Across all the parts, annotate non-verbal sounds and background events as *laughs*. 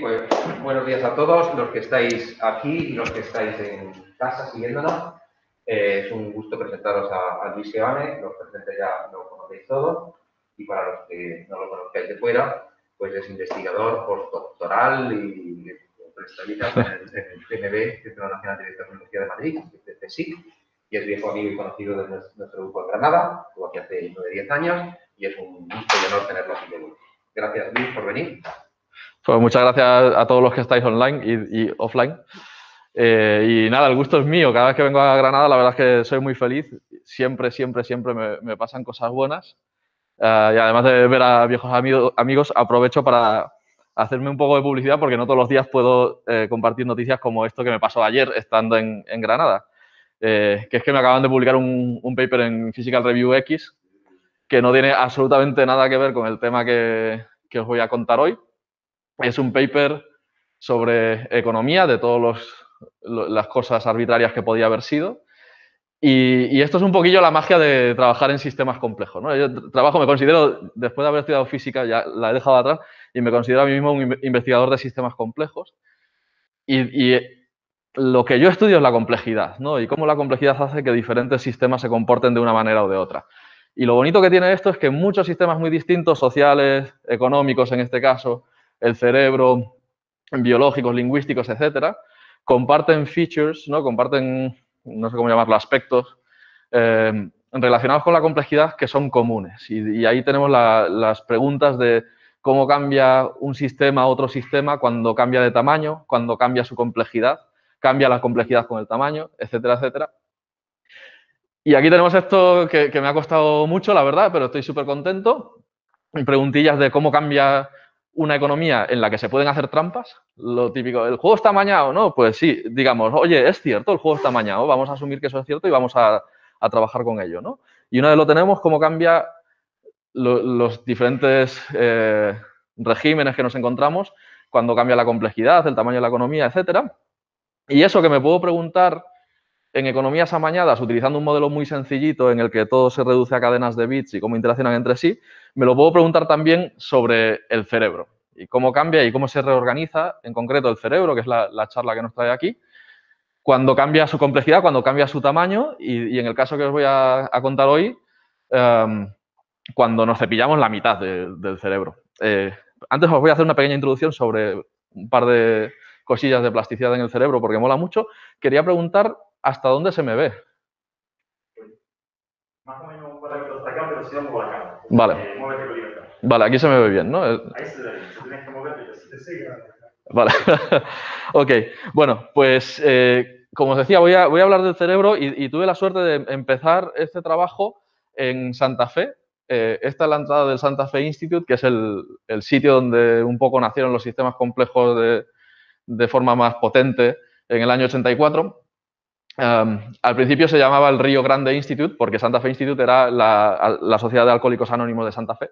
Pues, buenos días a todos los que estáis aquí y los que estáis en casa siguiéndonos. Eh, es un gusto presentaros a, Luis Sebane, los presentes ya lo conocéis todos y para los que no lo conozcáis de fuera, pues es investigador postdoctoral y prestadista en el CNB, Centro Nacional de la Universidad de Madrid, CSIC, y es viejo amigo y conocido de nuestro, grupo en Granada, estuvo aquí hace 9-10 años y es un gusto y honor tenerlo aquí de nuevo. Gracias Luis por venir. Pues muchas gracias a todos los que estáis online y, offline. Eh, y nada, el gusto es mío. Cada vez que vengo a Granada, la verdad es que soy muy feliz. Siempre, siempre, siempre me, pasan cosas buenas. Eh, y además de ver a viejos amigos, amigos, aprovecho para hacerme un poco de publicidad porque no todos los días puedo eh, compartir noticias como esto que me pasó ayer estando en, Granada. que es que me acaban de publicar un, un, paper en Physical Review X que no tiene absolutamente nada que ver con el tema que, que os voy a contar hoy, es un paper sobre economía de todas las cosas arbitrarias que podía haber sido. Y, esto es un poquillo la magia de trabajar en sistemas complejos. Yo trabajo, me considero, después de haber estudiado física, ya la he dejado atrás, y me considero a mí mismo un investigador de sistemas complejos. Y, y lo que yo estudio es la complejidad, ¿no? Y cómo la complejidad hace que diferentes sistemas se comporten de una manera o de otra. Y lo bonito que tiene esto es que muchos sistemas muy distintos, sociales, económicos en este caso, el cerebro, biológicos, lingüísticos, etcétera, comparten features, ¿no? comparten, no sé cómo llamarlo, aspectos eh, relacionados con la complejidad que son comunes. Y, ahí tenemos las preguntas de cómo cambia un sistema a otro sistema cuando cambia de tamaño, cuando cambia su complejidad, cambia la complejidad con el tamaño, etcétera, etcétera. Y aquí tenemos esto que, que me ha costado mucho, la verdad, pero estoy súper contento. Preguntillas de cómo cambia una economía en la que se pueden hacer trampas, lo típico, el juego está mañado, ¿no? Pues sí, digamos, oye, es cierto, el juego está mañado, vamos a asumir que eso es cierto y vamos a, trabajar con ello, ¿no? Y una vez lo tenemos, cómo cambia los diferentes eh, regímenes que nos encontramos, cuando cambia la complejidad, el tamaño de la economía, etcétera. Y eso que me puedo preguntar en economías amañadas, utilizando un modelo muy sencillito en el que todo se reduce a cadenas de bits y cómo interaccionan entre sí, me lo puedo preguntar también sobre el cerebro y cómo cambia y cómo se reorganiza, en concreto el cerebro, que es la, charla que nos trae aquí, cuando cambia su complejidad, cuando cambia su tamaño y, en el caso que os voy a, contar hoy, em, cuando nos cepillamos la mitad del cerebro. Eh, antes os voy a hacer una pequeña introducción sobre un par de, cosillas de plasticidad en el cerebro porque mola mucho, quería preguntar hasta dónde se me ve. Más o menos acá, pero eh, acá. Vale. vale, aquí se me ve bien, ¿no? Eh, ahí se ve tienes que moverte, Vale. *laughs* ok. Bueno, pues eh, como os decía, voy a, hablar del cerebro y, tuve la suerte de empezar este trabajo en Santa Fe. esta es la entrada del Santa Fe Institute, que es el, sitio donde un poco nacieron los sistemas complejos de, de forma más potente en el año 84. Em, al principio se llamaba el Río Grande Institute porque Santa Fe Institute era la, Sociedad de Alcohólicos Anónimos de Santa Fe.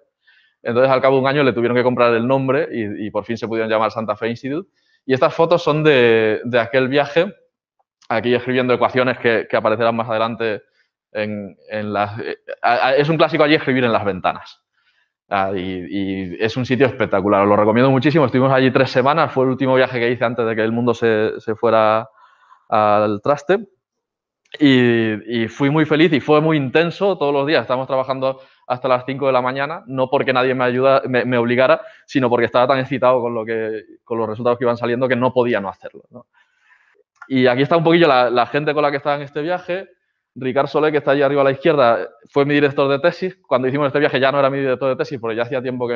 Entonces, al cabo de un año le tuvieron que comprar el nombre y, por fin se pudieron llamar Santa Fe Institute. Y estas fotos son de, de aquel viaje, aquí escribiendo ecuaciones que, aparecerán más adelante en, en las... Eh, es un clásico allí escribir en las ventanas. Ah, y, es un sitio espectacular, os lo recomiendo muchísimo. Estuvimos allí tres semanas, fue el último viaje que hice antes de que el mundo se, fuera al traste. Y, fui muy feliz y fue muy intenso todos los días. Estábamos trabajando hasta las 5 de la mañana, no porque nadie me, ayuda, obligara, sino porque estaba tan excitado con, lo que, con los resultados que iban saliendo que no podía no hacerlo. Y aquí está un poquillo la, la gente con la que estaba en este viaje. Ricardo Solé, que está allí arriba a la izquierda, fue mi director de tesis. Cuando hicimos este viaje ya no era mi director de tesis, porque ya hacía tiempo que,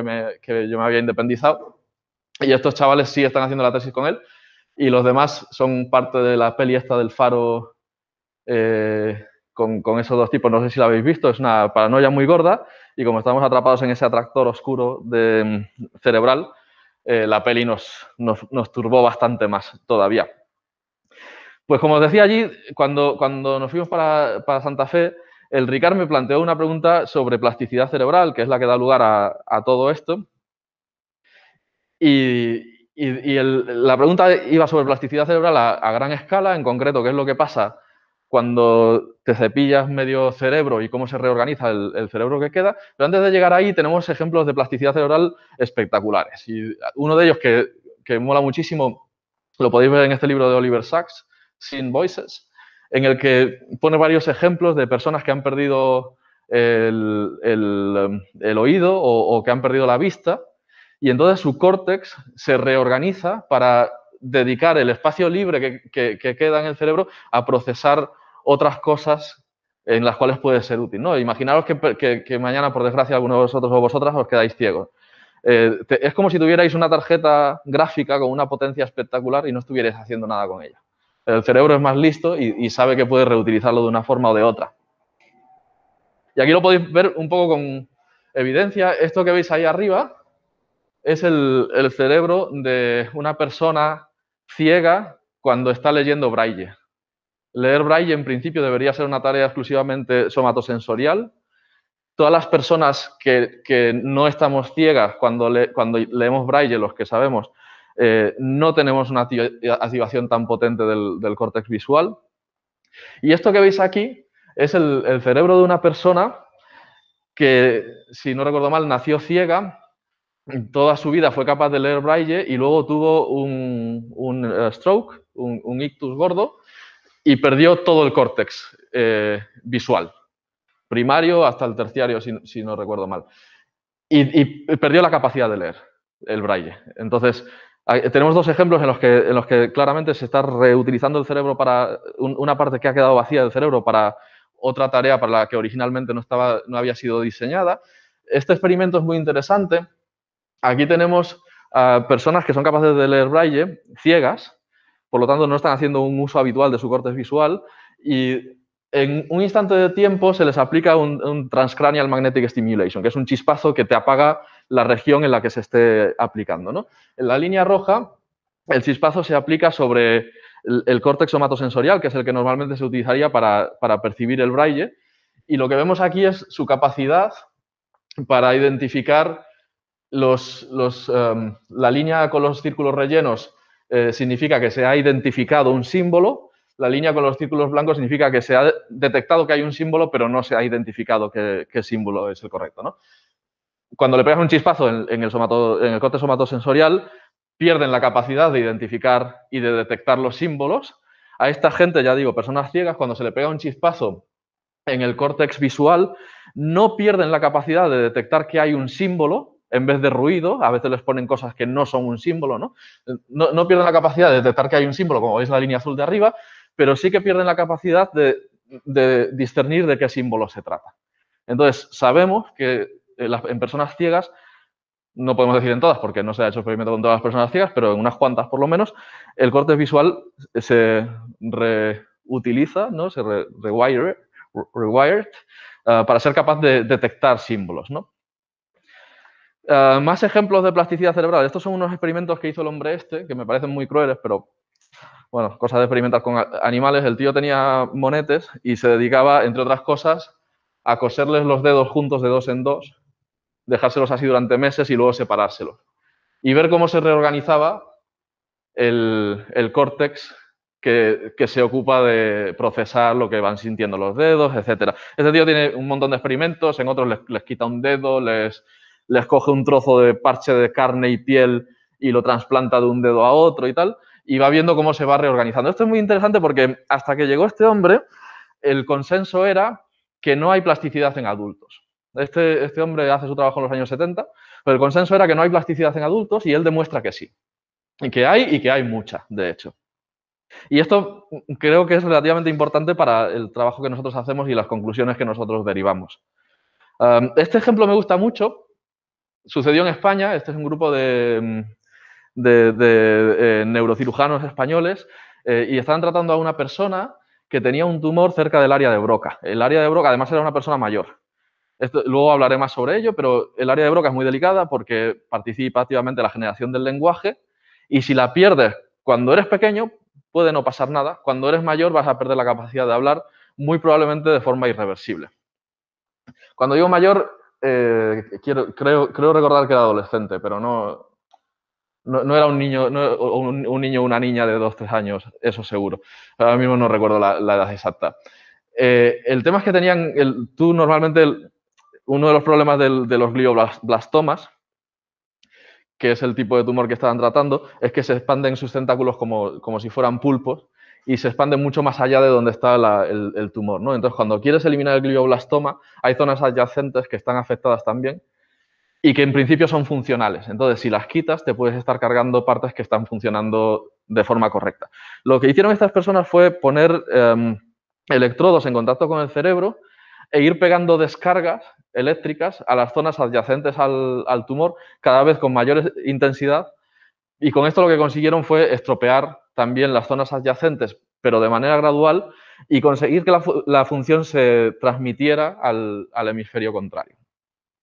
yo me había independizado. Y estos chavales sí están haciendo la tesis con él. Y los demás son parte de la peli esta del faro eh, con, esos dos tipos. No sé si la habéis visto, es una paranoia muy gorda. Y como estamos atrapados en ese atractor oscuro de, mm, cerebral, eh, la peli nos, nos turbó bastante más todavía. Pues como os decía allí, cuando, cuando nos fuimos para, Santa Fe, el Ricard me planteó una pregunta sobre plasticidad cerebral, que es la que da lugar a, todo esto. Y, la pregunta iba sobre plasticidad cerebral a, gran escala, en concreto, qué es lo que pasa cuando te cepillas medio cerebro y cómo se reorganiza el, cerebro que queda. Pero antes de llegar ahí tenemos ejemplos de plasticidad cerebral espectaculares. Y uno de ellos que, que mola muchísimo, lo podéis ver en este libro de Oliver Sacks, sin Voices, en el que pone varios ejemplos de personas que han perdido el, eh, oído o, que han perdido la vista y entonces su córtex se reorganiza para dedicar el espacio libre que, queda en el cerebro a procesar otras cosas en las cuales puede ser útil. ¿no? Imaginaros que, mañana, por desgracia, alguno de vosotros o vosotras os quedáis ciegos. Eh, es como si tuvierais una tarjeta gráfica con una potencia espectacular y no estuvierais haciendo nada con ella. El cerebro es más listo y, sabe que puede reutilizarlo de una forma o de otra. Y aquí lo podéis ver un poco con evidencia. Esto que veis ahí arriba es el, cerebro de una persona ciega cuando está leyendo braille. Leer braille en principio debería ser una tarea exclusivamente somatosensorial. Todas las personas que, no estamos ciegas cuando, cuando leemos braille, los que sabemos, eh, no tenemos una eh, activación tan potente del, córtex visual. Y esto que veis aquí es el, cerebro de una persona que, si no recuerdo mal, nació ciega, toda su vida fue capaz de leer braille y luego tuvo un, eh, stroke, un, ictus gordo, y perdió todo el córtex visual, primario hasta el terciario, si, no recuerdo mal. Y, y, perdió la capacidad de leer el braille. Entonces, Ah, eh, tenemos dos ejemplos en los, que, en los que claramente se está reutilizando el cerebro para una parte que ha quedado vacía del cerebro para otra tarea para la que originalmente no, estaba, no había sido diseñada. Este experimento es muy interesante. Aquí tenemos a personas que son capaces de leer braille ciegas, por lo tanto no están haciendo un uso habitual de su corte visual y en un instante de tiempo se les aplica un transcranial magnetic stimulation, que es un chispazo que te apaga la región en la que se esté aplicando. ¿no? En la línea roja, el chispazo se aplica sobre el, córtex somatosensorial, que es el que normalmente se utilizaría para, percibir el braille. Y lo que vemos aquí es su capacidad para identificar los, em, la línea con los círculos rellenos eh, significa que se ha identificado un símbolo, la línea con los círculos blancos significa que se ha detectado que hay un símbolo, pero no se ha identificado qué, símbolo es el correcto cuando le pegas un chispazo en, el, somato, en el corte somatosensorial, pierden la capacidad de identificar y de detectar los símbolos. A esta gente, ya digo, personas ciegas, cuando se le pega un chispazo en el córtex visual, no pierden la capacidad de detectar que hay un símbolo en vez de ruido, a veces les ponen cosas que no son un símbolo, ¿no? ¿no? pierden la capacidad de detectar que hay un símbolo, como veis la línea azul de arriba, pero sí que pierden la capacidad de discernir de qué símbolo se trata. Entonces, sabemos que eh, en personas ciegas, no podemos decir en todas, porque no se ha hecho experimento con todas las personas ciegas, pero en unas cuantas por lo menos, el corte visual se reutiliza, ¿no? se rewired eh, para ser capaz de detectar símbolos. Eh, más ejemplos de plasticidad cerebral. Estos son unos experimentos que hizo el hombre este, que me parecen muy crueles, pero bueno, cosas de experimentar con animales. El tío tenía monetes y se dedicaba, entre otras cosas, a coserles los dedos juntos de dos en dos dejárselos así durante meses y luego separárselos. Y ver cómo se reorganizaba el, córtex que, se ocupa de procesar lo que van sintiendo los dedos, etc. Este tío tiene un montón de experimentos, en otros les, les quita un dedo, les, les coge un trozo de parche de carne y piel y lo trasplanta de un dedo a otro y tal, y va viendo cómo se va reorganizando. Esto es muy interesante porque hasta que llegó este hombre, el consenso era que no hay plasticidad en adultos. Este, este, hombre hace su trabajo en los años 70, pero el consenso era que no hay plasticidad en adultos y él demuestra que sí. Y que hay y que hay mucha, de hecho. Y esto creo que es relativamente importante para el trabajo que nosotros hacemos y las conclusiones que nosotros derivamos. este ejemplo me gusta mucho. Sucedió en España. Este es un grupo de, mm, eh, neurocirujanos españoles eh, y estaban tratando a una persona que tenía un tumor cerca del área de Broca. El área de Broca, además, era una persona mayor luego hablaré más sobre ello, pero el área de Broca es muy delicada porque participa activamente en la generación del lenguaje y si la pierdes cuando eres pequeño, puede no pasar nada. Cuando eres mayor vas a perder la capacidad de hablar, muy probablemente de forma irreversible. Cuando digo mayor, eh, quiero, creo, creo, recordar que era adolescente, pero no, no, era un niño, un, niño o una niña de 2-3 años, eso seguro. Ahora mismo no recuerdo la, edad exacta. Eh, el tema es que tenían, tú normalmente uno de los problemas de los glioblastomas, que es el tipo de tumor que estaban tratando, es que se expanden sus tentáculos como, si fueran pulpos y se expanden mucho más allá de donde está el, tumor. Entonces, cuando quieres eliminar el glioblastoma, hay zonas adyacentes que están afectadas también y que en principio son funcionales. Entonces, si las quitas, te puedes estar cargando partes que están funcionando de forma correcta. Lo que hicieron estas personas fue poner em, electrodos en contacto con el cerebro e ir pegando descargas eléctricas a las zonas adyacentes al, tumor cada vez con mayor intensidad y con esto lo que consiguieron fue estropear también las zonas adyacentes, pero de manera gradual, y conseguir que la, función se transmitiera al, hemisferio contrario.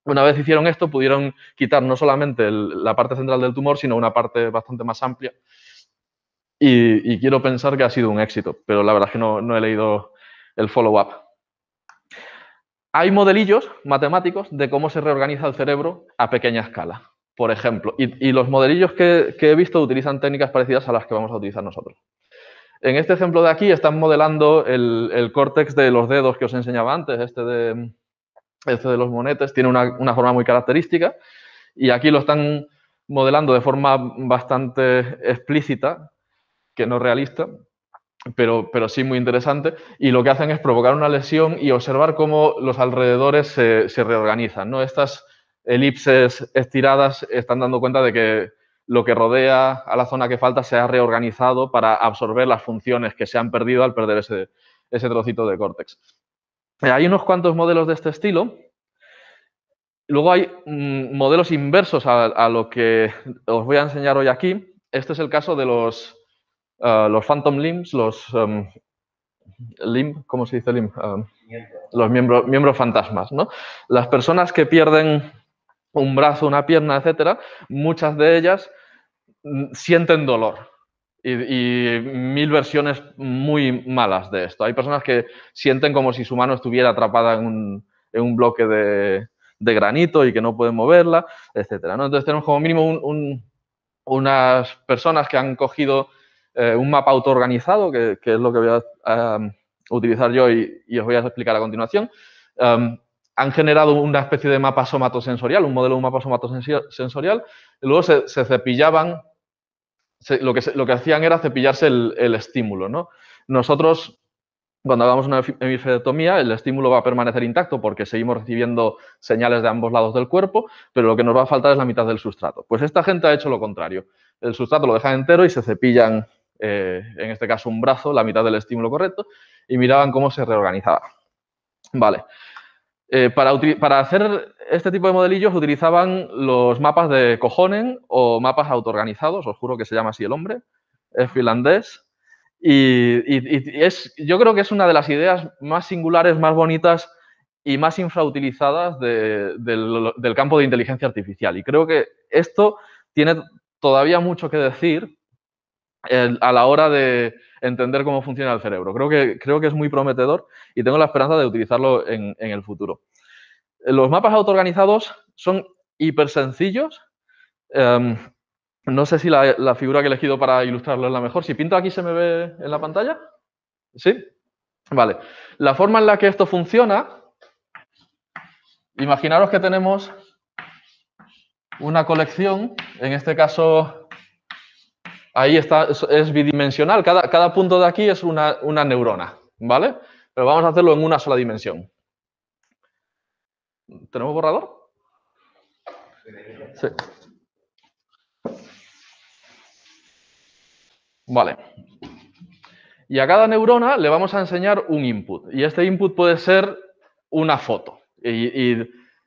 Una vez hicieron esto, pudieron quitar no solamente la parte central del tumor, sino una parte bastante más amplia. Y, quiero pensar que ha sido un éxito, pero la verdad es que no he leído el follow-up. Hay modelillos matemáticos de cómo se reorganiza el cerebro a pequeña escala, por ejemplo. Y, los modelillos que, he visto utilizan técnicas parecidas a las que vamos a utilizar nosotros. En este ejemplo de aquí están modelando el, córtex de los dedos que os enseñaba antes, este, este de, los monetes, tiene una, una, forma muy característica y aquí lo están modelando de forma bastante explícita, que no realista, pero, pero sí muy interesante, y lo que hacen es provocar una lesión y observar cómo los alrededores se, reorganizan. ¿no? Estas elipses estiradas están dando cuenta de que lo que rodea a la zona que falta se ha reorganizado para absorber las funciones que se han perdido al perder ese, ese trocito de córtex. Eh, hay unos cuantos modelos de este estilo. Luego hay mm, modelos inversos a lo que os voy a enseñar hoy aquí. Este es el caso de los eh, los Phantom Limbs, los em, limb, ¿cómo se dice limb? Eh, los miembros, miembros fantasmas, ¿no? Las personas que pierden un brazo, una pierna, etcétera, muchas de ellas mm, sienten dolor, y, mil versiones muy malas de esto. Hay personas que sienten como si su mano estuviera atrapada en un, bloque de, granito y que no pueden moverla, etc. Entonces tenemos como mínimo unas personas que han cogido eh, un mapa autoorganizado, que, que, es lo que voy a utilizar yo y, os voy a explicar a continuación. Em, han generado una especie de mapa somatosensorial, un modelo de mapa somatosensorial, y luego se, cepillaban, lo, que, lo, que, hacían era cepillarse el, estímulo. ¿no? Nosotros, cuando hagamos una hemifetomía, el estímulo va a permanecer intacto porque seguimos recibiendo señales de ambos lados del cuerpo, pero lo que nos va a faltar es la mitad del sustrato. Pues esta gente ha hecho lo contrario. El sustrato lo dejan entero y se cepillan eh, en este caso un brazo, la mitad del estímulo correcto, y miraban cómo se reorganizaba. Vale. Eh, para, hacer este tipo de modelillos utilizaban los mapas de Cojonen o mapas autoorganizados, os juro que se llama así el hombre, es finlandés. Y, es, yo creo que es una de las ideas más singulares, más bonitas y más infrautilizadas del campo de inteligencia artificial. Y creo que esto tiene todavía mucho que decir a la hora de entender cómo funciona el cerebro. Creo que, creo que es muy prometedor y tengo la esperanza de utilizarlo en, el futuro. Los mapas autoorganizados son hiper sencillos. Em, no sé si la, la, figura que he elegido para ilustrarlo es la mejor. Si pinto aquí, ¿se me ve en la pantalla? ¿Sí? Vale. La forma en la que esto funciona, imaginaros que tenemos una colección, en este caso ahí está, es bidimensional, cada, cada punto de aquí es una, neurona, ¿vale? Pero vamos a hacerlo en una sola dimensión. ¿Tenemos borrador? Sí. Vale. Y a cada neurona le vamos a enseñar un input. Y este input puede ser una foto. Y,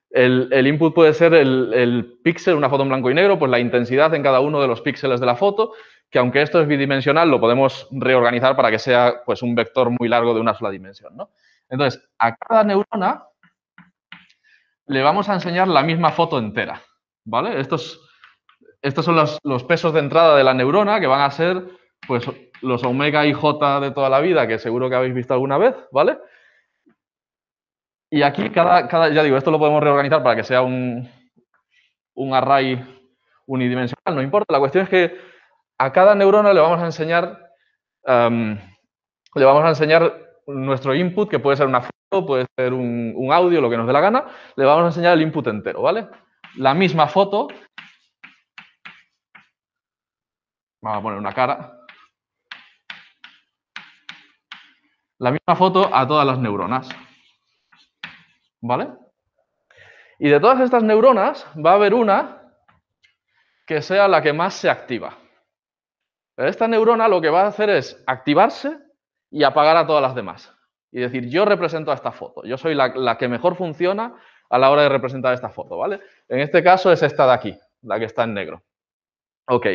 el, input puede ser el, el píxel, una foto en blanco y negro, pues la intensidad en cada uno de los píxeles de la foto que aunque esto es bidimensional, lo podemos reorganizar para que sea pues, un vector muy largo de una sola dimensión. ¿no? Entonces, a cada neurona le vamos a enseñar la misma foto entera. ¿vale? Estos, estos son los, los, pesos de entrada de la neurona, que van a ser pues, los omega y j de toda la vida, que seguro que habéis visto alguna vez. ¿vale? Y aquí, cada, cada ya digo, esto lo podemos reorganizar para que sea un, un array unidimensional, no importa. La cuestión es que a cada neurona le vamos a enseñar, le vamos a enseñar nuestro input, que puede ser una foto, puede ser un, un audio, lo que nos dé la gana, le vamos a enseñar el input entero, ¿vale? La misma foto, vamos a poner una cara, la misma foto a todas las neuronas, ¿vale? Y de todas estas neuronas va a haber una que sea la que más se activa. Esta neurona lo que va a hacer es activarse y apagar a todas las demás. Y decir, yo represento a esta foto, yo soy la, que mejor funciona a la hora de representar esta foto, ¿vale? En este caso es esta de aquí, la que está en negro. Ok.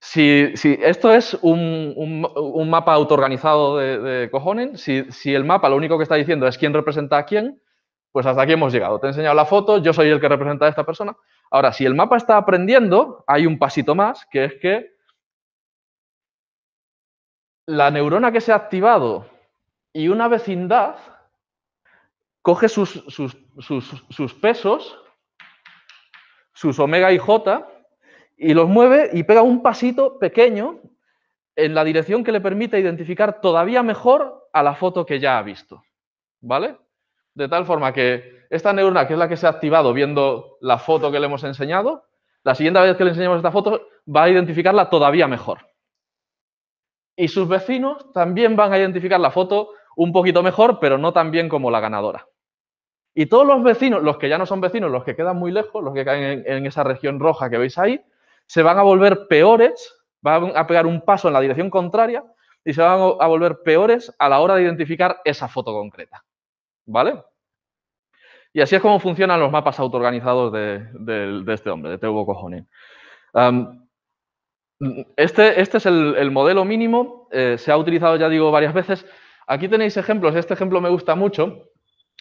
Si, esto es un, mapa autoorganizado de, de cojones, si, si, el mapa lo único que está diciendo es quién representa a quién, pues hasta aquí hemos llegado. Te he enseñado la foto, yo soy el que representa a esta persona. Ahora, si el mapa está aprendiendo, hay un pasito más, que es que la neurona que se ha activado y una vecindad coge sus, pesos, sus omega y j, y los mueve y pega un pasito pequeño en la dirección que le permite identificar todavía mejor a la foto que ya ha visto. ¿Vale? De tal forma que esta neurona, que es la que se ha activado viendo la foto que le hemos enseñado, la siguiente vez que le enseñemos esta foto va a identificarla todavía mejor y sus vecinos también van a identificar la foto un poquito mejor, pero no tan bien como la ganadora. Y todos los vecinos, los que ya no son vecinos, los que quedan muy lejos, los que caen en, esa región roja que veis ahí, se van a volver peores, van a pegar un paso en la dirección contraria y se van a volver peores a la hora de identificar esa foto concreta. ¿Vale? Y así es como funcionan los mapas autoorganizados de, este hombre, de Teubo Cojones. Este, este es el, modelo mínimo, eh, se ha utilizado ya digo varias veces. Aquí tenéis ejemplos, este ejemplo me gusta mucho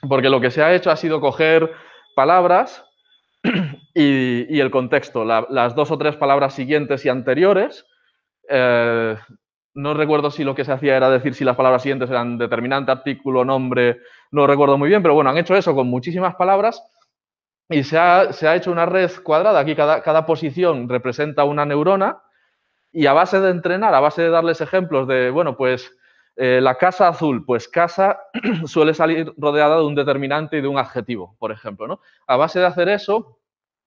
porque lo que se ha hecho ha sido coger palabras *clears throat* y, el contexto, las dos o tres palabras siguientes y anteriores. Eh, no recuerdo si lo que se hacía era decir si las palabras siguientes eran determinante, artículo, nombre, no recuerdo muy bien, pero bueno, han hecho eso con muchísimas palabras y se ha, se ha hecho una red cuadrada. Aquí cada, cada posición representa una neurona y a base de entrenar, a base de darles ejemplos de, bueno, pues eh, la casa azul, pues casa *clears throat* suele salir rodeada de un determinante y de un adjetivo, por ejemplo. ¿no? A base de hacer eso,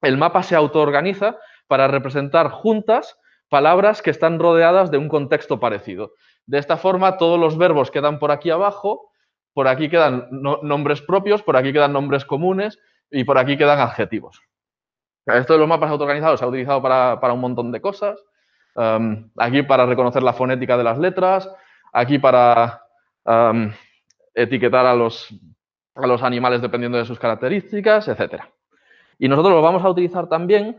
el mapa se autoorganiza para representar juntas palabras que están rodeadas de un contexto parecido. De esta forma, todos los verbos quedan por aquí abajo, por aquí quedan nombres propios, por aquí quedan nombres comunes y por aquí quedan adjetivos. Esto de los mapas autoorganizados se ha utilizado para, para un montón de cosas. Em, aquí para reconocer la fonética de las letras, aquí para em, etiquetar a los, animales dependiendo de sus características, etc. Y nosotros lo vamos a utilizar también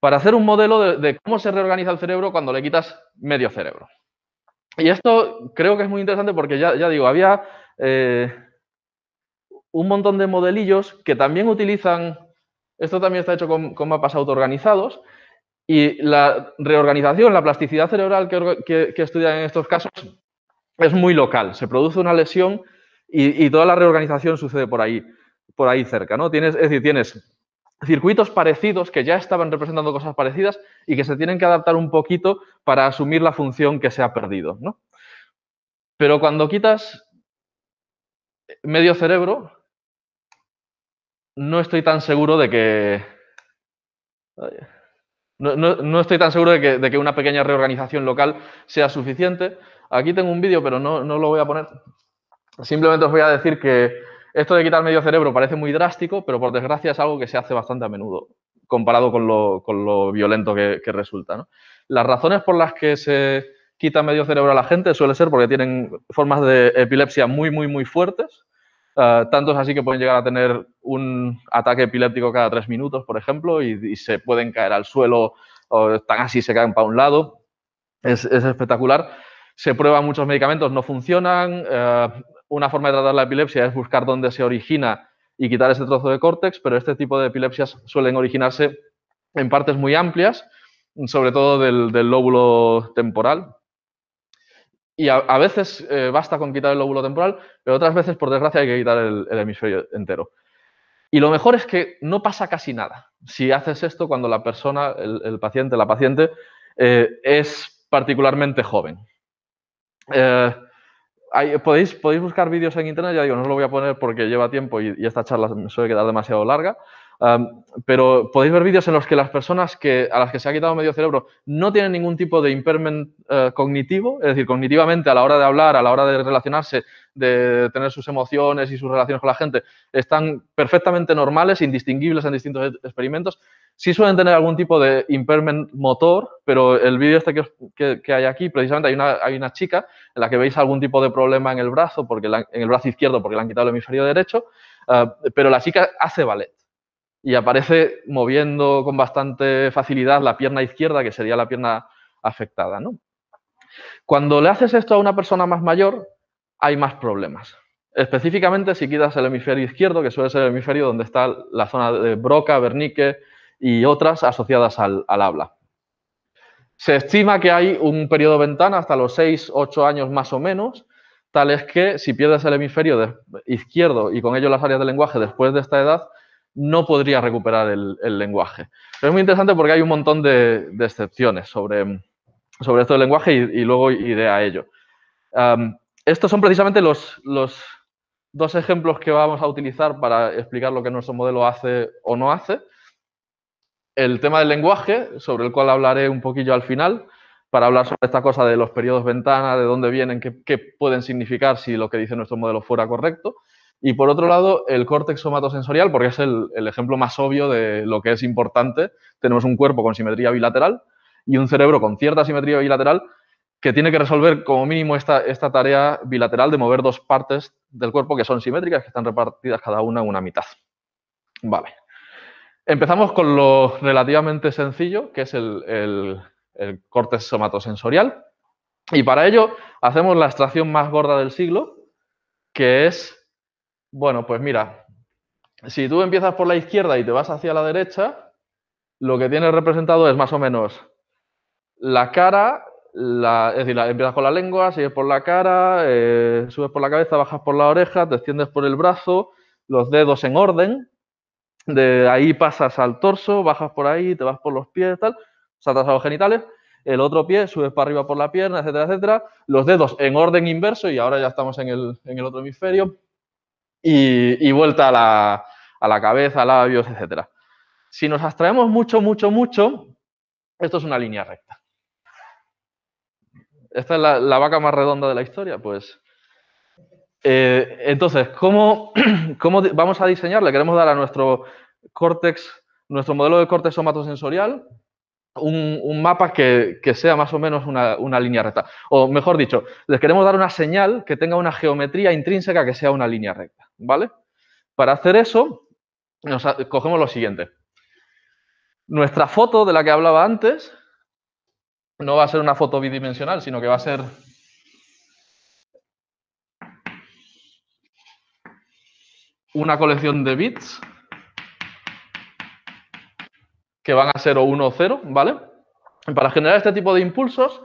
para hacer un modelo de, cómo se reorganiza el cerebro cuando le quitas medio cerebro. Y esto creo que es muy interesante porque ya, digo, había eh, un montón de modelillos que también utilizan, esto también está hecho con mapas autoorganizados, y la reorganización, la plasticidad cerebral que, estudian en estos casos es muy local. Se produce una lesión y, toda la reorganización sucede por ahí, por ahí cerca. ¿no? Tienes, es decir, tienes circuitos parecidos que ya estaban representando cosas parecidas y que se tienen que adaptar un poquito para asumir la función que se ha perdido. Pero cuando quitas medio cerebro, no estoy tan seguro de que... No, estoy tan seguro de que, una pequeña reorganización local sea suficiente. Aquí tengo un vídeo, pero no, lo voy a poner. Simplemente os voy a decir que esto de quitar medio cerebro parece muy drástico, pero por desgracia es algo que se hace bastante a menudo, comparado con lo, violento que, que resulta. Las razones por las que se quita medio cerebro a la gente suele ser porque tienen formas de epilepsia muy, muy, muy fuertes Ah, tantos así que pueden llegar a tener un ataque epiléptico cada tres minutos, por ejemplo, y, se pueden caer al suelo, o están así, se caen para un lado. Es, espectacular. Se prueban muchos medicamentos, no funcionan. Eh, una forma de tratar la epilepsia es buscar dónde se origina y quitar ese trozo de córtex, pero este tipo de epilepsias suelen originarse en partes muy amplias, sobre todo del lóbulo temporal, y a, veces eh, basta con quitar el lóbulo temporal, pero otras veces, por desgracia, hay que quitar el, hemisferio entero. Y lo mejor es que no pasa casi nada si haces esto cuando la persona, el, paciente, la paciente, eh, es particularmente joven. Eh, podéis, buscar vídeos en internet, ya digo, no os lo voy a poner porque lleva tiempo y, esta charla suele quedar demasiado larga, pero podéis ver vídeos en los que las personas que, a las que se ha quitado medio cerebro no tienen ningún tipo de impairment eh, cognitivo, es decir, cognitivamente a la hora de hablar, a la hora de relacionarse, de tener sus emociones y sus relaciones con la gente, están perfectamente normales, indistinguibles en distintos e-, experimentos. Sí suelen tener algún tipo de impairment motor, pero el vídeo este que, hay aquí, precisamente hay una, hay una chica en la que veis algún tipo de problema en el brazo, porque en el brazo izquierdo porque le han quitado el hemisferio derecho, ah, pero la chica hace ballet y aparece moviendo con bastante facilidad la pierna izquierda, que sería la pierna afectada. Cuando le haces esto a una persona más mayor, hay más problemas. Específicamente si quitas el hemisferio izquierdo, que suele ser el hemisferio donde está la zona de broca, Bernique y otras asociadas al, habla. Se estima que hay un periodo de ventana hasta los 6, 8 años más o menos, tal es que si pierdes el hemisferio izquierdo y con ello las áreas de lenguaje después de esta edad, no podría recuperar el, lenguaje. es muy interesante porque hay un montón de, excepciones sobre, sobre esto del lenguaje y, luego iré a ello. estos son precisamente los, dos ejemplos que vamos a utilizar para explicar lo que nuestro modelo hace o no hace. El tema del lenguaje, sobre el cual hablaré un poquillo al final, para hablar sobre esta cosa de los periodos ventana, de dónde vienen, qué pueden significar si lo que dice nuestro modelo fuera correcto. Y por otro lado, el córtex somatosensorial, porque es el, ejemplo más obvio de lo que es importante. Tenemos un cuerpo con simetría bilateral y un cerebro con cierta simetría bilateral que tiene que resolver como mínimo esta, esta tarea bilateral de mover dos partes del cuerpo que son simétricas, que están repartidas cada una en una mitad. Vale. Empezamos con lo relativamente sencillo, que es el, el, el córtex somatosensorial. Y para ello hacemos la extracción más gorda del siglo, que es bueno, pues mira, si tú empiezas por la izquierda y te vas hacia la derecha, lo que tienes representado es más o menos la cara, la, es decir, la, empiezas con la lengua, sigues por la cara, eh, subes por la cabeza, bajas por la oreja, te extiendes por el brazo, los dedos en orden, de ahí pasas al torso, bajas por ahí, te vas por los pies, tal, saltas a los genitales, el otro pie, subes para arriba por la pierna, etcétera, etcétera, los dedos en orden inverso y ahora ya estamos en el, en el otro hemisferio, y, vuelta a la, a cabeza, labios, etc. Si nos abstraemos mucho, mucho, mucho, esto es una línea recta. ¿Esta es la, vaca más redonda de la historia? Pues eh, entonces, ¿cómo, *clears throat* vamos a diseñar? Le queremos dar a nuestro córtex, nuestro modelo de córtex somatosensorial, un, mapa que, sea más o menos una, una, línea recta. O mejor dicho, le queremos dar una señal que tenga una geometría intrínseca que sea una línea recta. ¿vale? Para hacer eso, cogemos lo siguiente. Nuestra foto de la que hablaba antes no va a ser una foto bidimensional, sino que va a ser una colección de bits que van a ser o 1 o 0, ¿vale? Para generar este tipo de impulsos,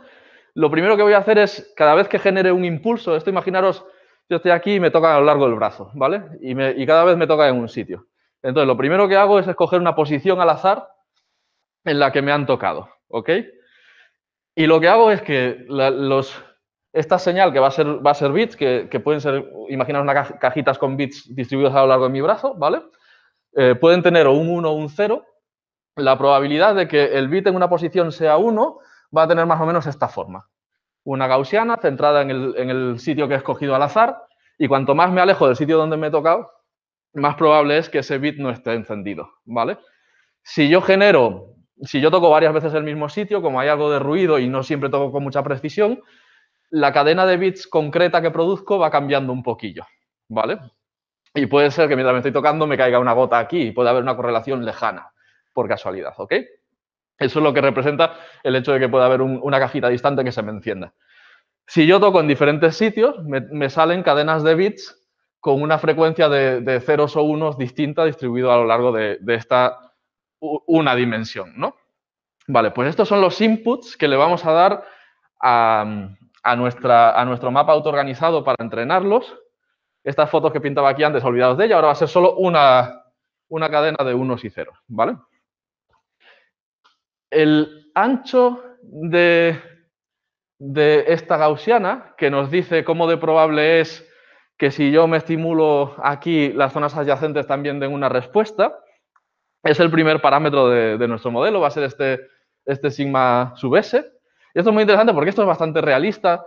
lo primero que voy a hacer es, cada vez que genere un impulso, esto imaginaros yo estoy aquí y me toca a lo largo del brazo, ¿vale? Y, cada vez me toca en un sitio. Entonces, lo primero que hago es escoger una posición al azar en la que me han tocado, ¿ok? Y lo que hago es que esta señal que va a ser, va a bits, que, pueden ser, imaginaos unas cajitas con bits distribuidos a lo largo de mi brazo, ¿vale? Eh, pueden tener un 1 o un 0. La probabilidad de que el bit en una posición sea 1 va a tener más o menos esta forma, una gaussiana centrada en el, sitio que he escogido al azar y cuanto más me alejo del sitio donde me he tocado, más probable es que ese bit no esté encendido, ¿vale? Si yo genero, si yo toco varias veces el mismo sitio, como hay algo de ruido y no siempre toco con mucha precisión, la cadena de bits concreta que produzco va cambiando un poquillo, ¿vale? Y puede ser que mientras me estoy tocando me caiga una gota aquí y puede haber una correlación lejana, por casualidad, ¿ok? Eso es lo que representa el hecho de que pueda haber una cajita distante que se me encienda. Si yo toco en diferentes sitios, me, salen cadenas de bits con una frecuencia de, ceros o unos distinta distribuido a lo largo de, esta una dimensión, ¿no? Vale, pues estos son los inputs que le vamos a dar a, nuestro mapa autoorganizado para entrenarlos. Estas fotos que pintaba aquí antes, olvidados de ella, ahora va a ser solo una, una cadena de unos y ceros, ¿vale? el ancho de, esta gaussiana, que nos dice cómo de probable es que si yo me estimulo aquí, las zonas adyacentes también den una respuesta, es el primer parámetro de, nuestro modelo, va a ser este, este sigma sub S. Y esto es muy interesante porque esto es bastante realista,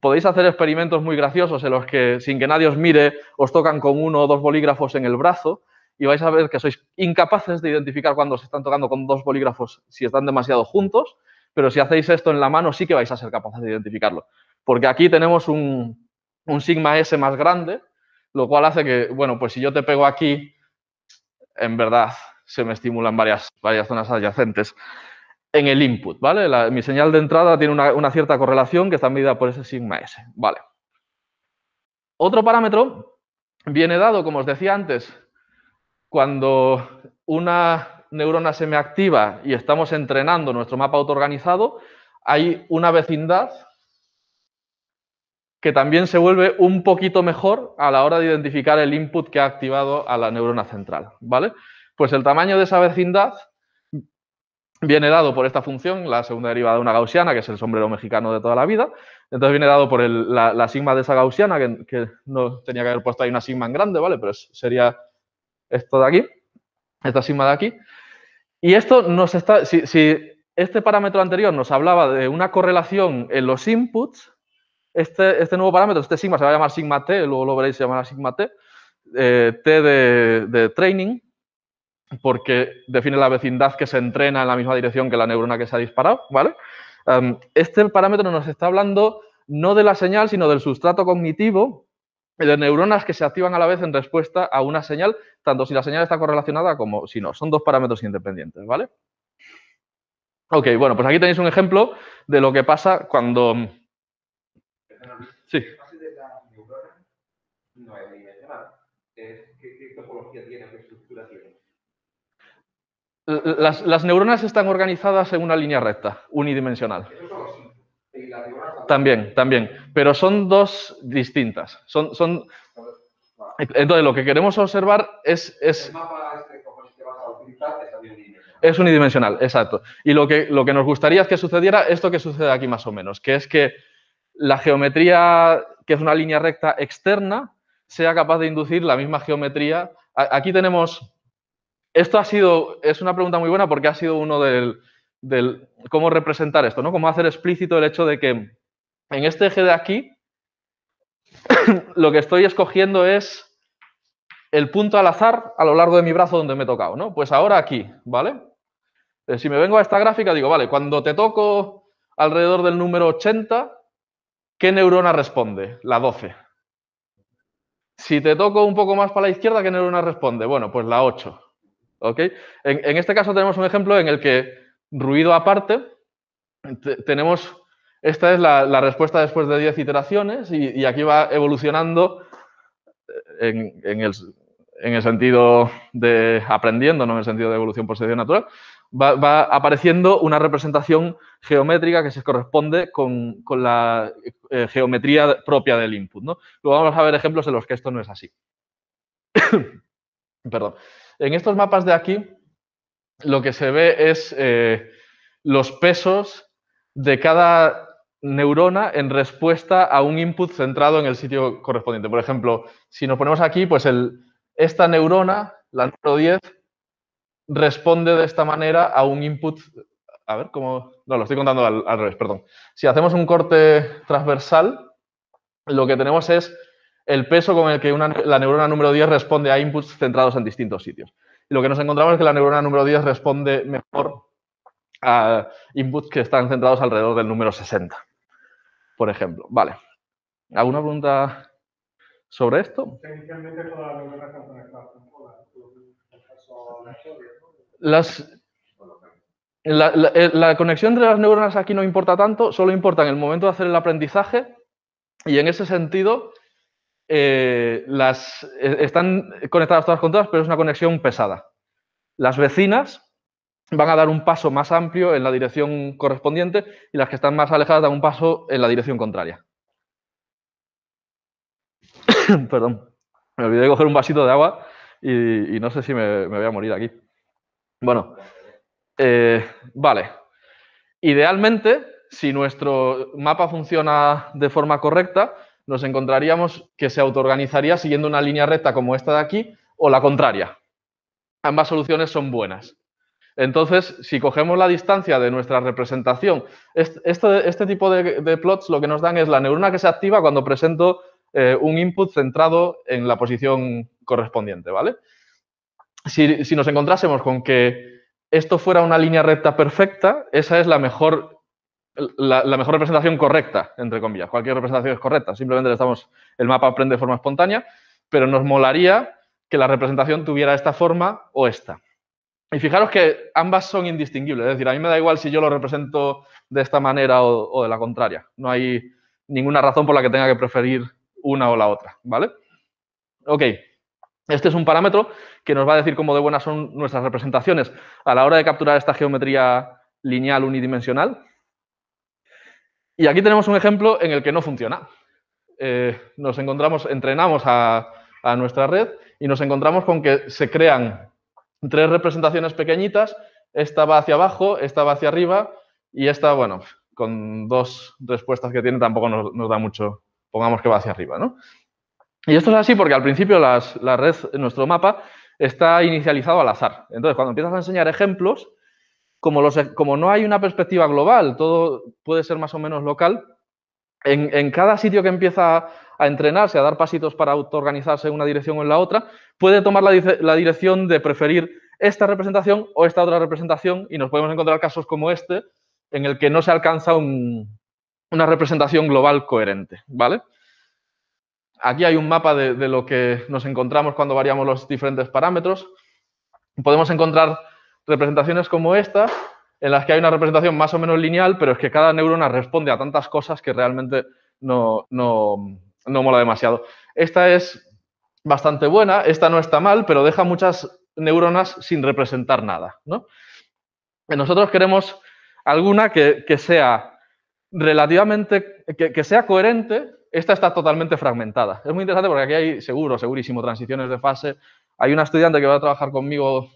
podéis hacer experimentos muy graciosos en los que sin que nadie os mire os tocan con uno o dos bolígrafos en el brazo y vais a ver que sois incapaces de identificar cuando se están tocando con dos bolígrafos si están demasiado juntos, pero si hacéis esto en la mano sí que vais a ser capaces de identificarlo. Porque aquí tenemos un, sigma S más grande, lo cual hace que, bueno, pues si yo te pego aquí, en verdad se me estimulan varias, varias zonas adyacentes en el input, ¿vale? mi señal de entrada tiene una, una, cierta correlación que está medida por ese sigma S, ¿vale? Otro parámetro viene dado, como os decía antes, cuando una neurona se me activa y estamos entrenando nuestro mapa autoorganizado, hay una vecindad que también se vuelve un poquito mejor a la hora de identificar el input que ha activado a la neurona central, ¿vale? Pues el tamaño de esa vecindad viene dado por esta función, la segunda derivada de una gaussiana, que es el sombrero mexicano de toda la vida. Entonces viene dado por la, sigma de esa gaussiana, que, que, no tenía que haber puesto ahí una sigma en grande, ¿vale? Pero sería esto de aquí, esta sigma de aquí. Y esto nos está, si, este parámetro anterior nos hablaba de una correlación en los inputs, este, este nuevo parámetro, este sigma, se va a llamar sigma t, luego lo veréis, se llamará sigma t, eh, t de, training, porque define la vecindad que se entrena en la misma dirección que la neurona que se ha disparado, ¿vale? Em, este parámetro nos está hablando no de la señal, sino del sustrato cognitivo de neuronas que se activan a la vez en respuesta a una señal, tanto si la señal está correlacionada como si no. Son dos parámetros independientes, ¿vale? Ok, bueno, pues aquí tenéis un ejemplo de lo que pasa cuando... Sí. ¿Qué Las, neuronas están organizadas en una línea recta, unidimensional. También, también. Pero son dos distintas. Son, son... Entonces, lo que queremos observar es. es... Este, es unidimensional. exacto. Y lo que, lo que nos gustaría es que sucediera esto que sucede aquí más o menos, que es que la geometría, que es una línea recta externa, sea capaz de inducir la misma geometría. Aquí tenemos. Esto ha sido. Es una pregunta muy buena porque ha sido uno del. del cómo representar esto, ¿no? Cómo hacer explícito el hecho de que en este eje de aquí, *coughs* lo que estoy escogiendo es el punto al azar a lo largo de mi brazo donde me he tocado, ¿no? Pues ahora aquí, ¿vale? Eh, si me vengo a esta gráfica, digo, vale, cuando te toco alrededor del número 80, ¿qué neurona responde? La 12. Si te toco un poco más para la izquierda, ¿qué neurona responde? Bueno, pues la 8. ¿Ok? En, en este caso tenemos un ejemplo en el que, ruido aparte, tenemos esta es la, respuesta después de 10 iteraciones y, aquí va evolucionando eh, en, el, sentido de aprendiendo, no en el sentido de evolución por selección natural, va, apareciendo una representación geométrica que se corresponde con, la eh, geometría propia del input. ¿no? Luego vamos a ver ejemplos en los que esto no es así. *coughs* Perdón. En estos mapas de aquí, lo que se ve es eh, los pesos de cada neurona en respuesta a un input centrado en el sitio correspondiente. Por ejemplo, si nos ponemos aquí, pues el, esta neurona, la número 10, responde de esta manera a un input... A ver, ¿cómo...? No, lo estoy contando al, revés, perdón. Si hacemos un corte transversal, lo que tenemos es el peso con el que la neurona número 10 responde a inputs centrados en distintos sitios. Y lo que nos encontramos es que la neurona número 10 responde mejor a inputs que están centrados alrededor del número 60 por ejemplo. Vale. ¿Alguna pregunta sobre esto? las la, la, eh, conexión de las neuronas aquí no importa tanto, solo importa en el momento de hacer el aprendizaje y en ese sentido eh, las, eh, están conectadas todas con todas, pero es una conexión pesada. Las vecinas van a dar un paso más amplio en la dirección correspondiente y las que están más alejadas dan un paso en la dirección contraria. *coughs* Perdón, me olvidé de coger un vasito de agua y, no sé si me, voy a morir aquí. Bueno, eh, vale. Idealmente, si nuestro mapa funciona de forma correcta, nos encontraríamos que se autoorganizaría siguiendo una línea recta como esta de aquí o la contraria. Ambas soluciones son buenas. Entonces, si cogemos la distancia de nuestra representación, este, este, tipo de, plots lo que nos dan es la neurona que se activa cuando presento eh, un input centrado en la posición correspondiente, ¿vale? Si, nos encontrásemos con que esto fuera una línea recta perfecta, esa es la mejor, representación correcta, entre comillas. Cualquier representación es correcta, simplemente le estamos, el mapa aprende de forma espontánea, pero nos molaría que la representación tuviera esta forma o esta. Y fijaros que ambas son indistinguibles, es decir, a mí me da igual si yo lo represento de esta manera o, de la contraria. No hay ninguna razón por la que tenga que preferir una o la otra, ¿vale? Ok, este es un parámetro que nos va a decir cómo de buenas son nuestras representaciones a la hora de capturar esta geometría lineal unidimensional. Y aquí tenemos un ejemplo en el que no funciona. Eh, nos encontramos, entrenamos a nuestra red y nos encontramos con que se crean tres representaciones pequeñitas, esta va hacia abajo, esta va hacia arriba y esta, bueno, con dos respuestas que tiene tampoco nos, da mucho, pongamos que va hacia arriba, ¿no? Y esto es así porque al principio las, la red, nuestro mapa, está inicializado al azar. Entonces, cuando empiezas a enseñar ejemplos, como, como no hay una perspectiva global, todo puede ser más o menos local, en, cada sitio que empieza a entrenarse, a dar pasitos para autoorganizarse en una dirección o en la otra, puede tomar la, dirección de preferir esta representación o esta otra representación y nos podemos encontrar casos como este en el que no se alcanza una representación global coherente, ¿vale? Aquí hay un mapa de, de lo que nos encontramos cuando variamos los diferentes parámetros. Podemos encontrar representaciones como esta, en las que hay una representación más o menos lineal, pero es que cada neurona responde a tantas cosas que realmente no, mola demasiado. Esta es bastante buena, esta no está mal, pero deja muchas neuronas sin representar nada. Nosotros queremos alguna que, sea relativamente, que, que, sea coherente, esta está totalmente fragmentada. Es muy interesante porque aquí hay seguro, segurísimo, transiciones de fase. Hay una estudiante que va a trabajar conmigo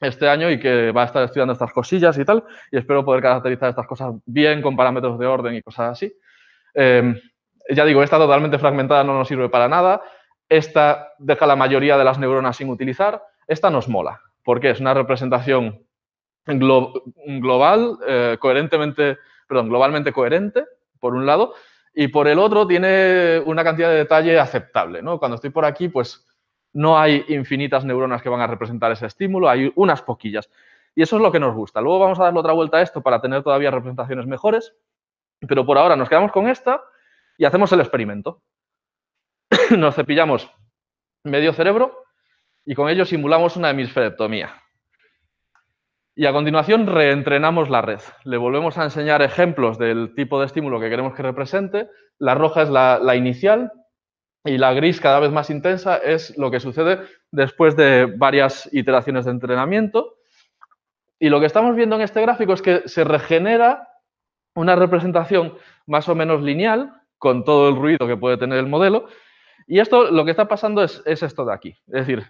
este año y que va a estar estudiando estas cosillas y tal, y espero poder caracterizar estas cosas bien con parámetros de orden y cosas así. Em, ya digo, esta totalmente fragmentada no nos sirve para nada, esta deja la mayoría de las neuronas sin utilizar, esta nos mola, porque es una representación global, eh, coherentemente, perdón, globalmente coherente, por un lado, y por el otro tiene una cantidad de detalle aceptable. ¿no? Cuando estoy por aquí, pues no hay infinitas neuronas que van a representar ese estímulo, hay unas poquillas. Y eso es lo que nos gusta. Luego vamos a darle otra vuelta a esto para tener todavía representaciones mejores, pero por ahora nos quedamos con esta y hacemos el experimento. *coughs* nos cepillamos medio cerebro y con ello simulamos una hemisferectomía. Y a continuación reentrenamos la red. Le volvemos a enseñar ejemplos del tipo de estímulo que queremos que represente. La roja es la inicial, y la gris cada vez más intensa es lo que sucede después de varias iteraciones de entrenamiento. Y lo que estamos viendo en este gráfico es que se regenera una representación más o menos lineal con todo el ruido que puede tener el modelo. Y esto lo que está pasando es, es esto de aquí. Es decir,